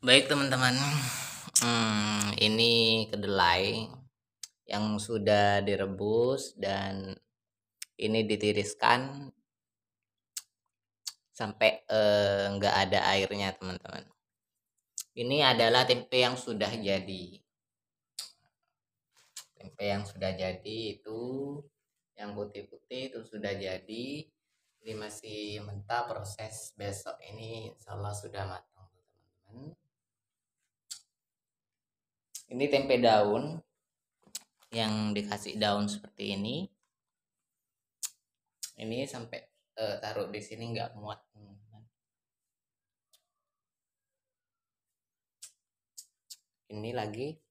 Baik teman-teman, hmm, ini kedelai yang sudah direbus dan ini ditiriskan sampai enggak eh, ada airnya teman-teman. Ini adalah tempe yang sudah jadi. Tempe yang sudah jadi itu yang putih-putih itu sudah jadi. Ini masih mentah proses besok ini insya Allah sudah matang teman-teman ini tempe daun yang dikasih daun seperti ini ini sampai uh, taruh di sini nggak muat ini lagi